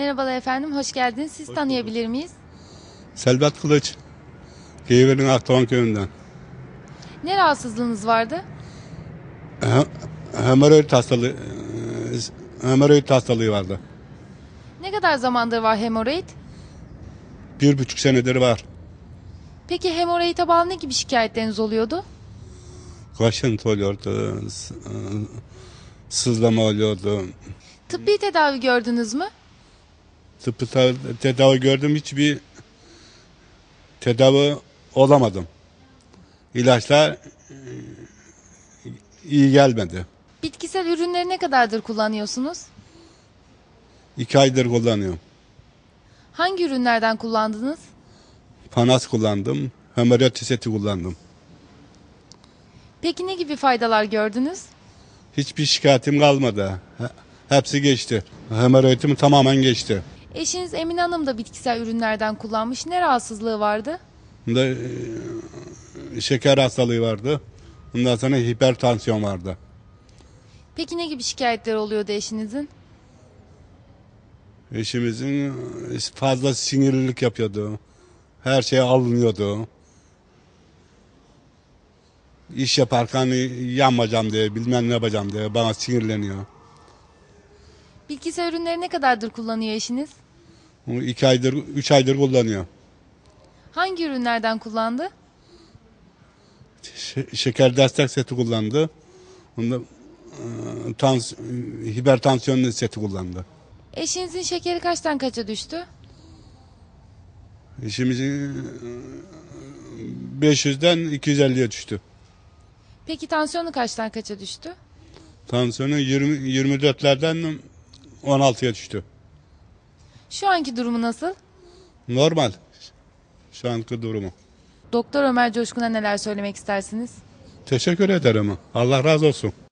Merhabalar efendim, hoş geldiniz. Siz tanıyabilir miyiz? Selvat Kılıç, Geyver'in Akdoğan köyünden. Ne rahatsızlığınız vardı? Hemoroid hastalığı, e, hemoroid hastalığı vardı. Ne kadar zamandır var hemoroid? Bir buçuk senedir var. Peki hemoroide bağlı ne gibi şikayetleriniz oluyordu? Kaşıntı oluyordu, e, sızlama oluyordu. Tıbbi tedavi gördünüz mü? Tıpkı tedavi gördüm hiçbir tedavi olamadım. İlaçlar e, iyi gelmedi. Bitkisel ürünleri ne kadardır kullanıyorsunuz? İki aydır kullanıyorum. Hangi ürünlerden kullandınız? Panas kullandım, hemeriyot kullandım. Peki ne gibi faydalar gördünüz? Hiçbir şikayetim kalmadı. Hepsi geçti. Hemoroidimi tamamen geçti. Eşiniz Emine Hanım da bitkisel ürünlerden kullanmış. Ne rahatsızlığı vardı? Bunda e, şeker hastalığı vardı. Ondan sonra hipertansiyon vardı. Peki ne gibi şikayetler oluyordu eşinizin? Eşimizin e, fazla sinirlilik yapıyordu. Her şeye alınıyordu. İş yaparken yanmayacağım diye, bilmem ne yapacağım diye bana sinirleniyor. Bilgisayar ürünleri ne kadardır kullanıyor eşiniz? Bunu aydır, üç aydır kullanıyor. Hangi ürünlerden kullandı? şeker destek seti kullandı. Onda e, tans, hipertansiyon seti kullandı. Eşinizin şekeri kaçtan kaça düştü? Eşimizin 500'den e, 250'ye düştü. Peki tansiyonu kaçtan kaça düştü? Tansiyonu 20, 24'lerden 16'ya düştü. Şu anki durumu nasıl? Normal. Şu anki durumu. Doktor Ömer Coşkun'a neler söylemek istersiniz? Teşekkür ederim. Allah razı olsun.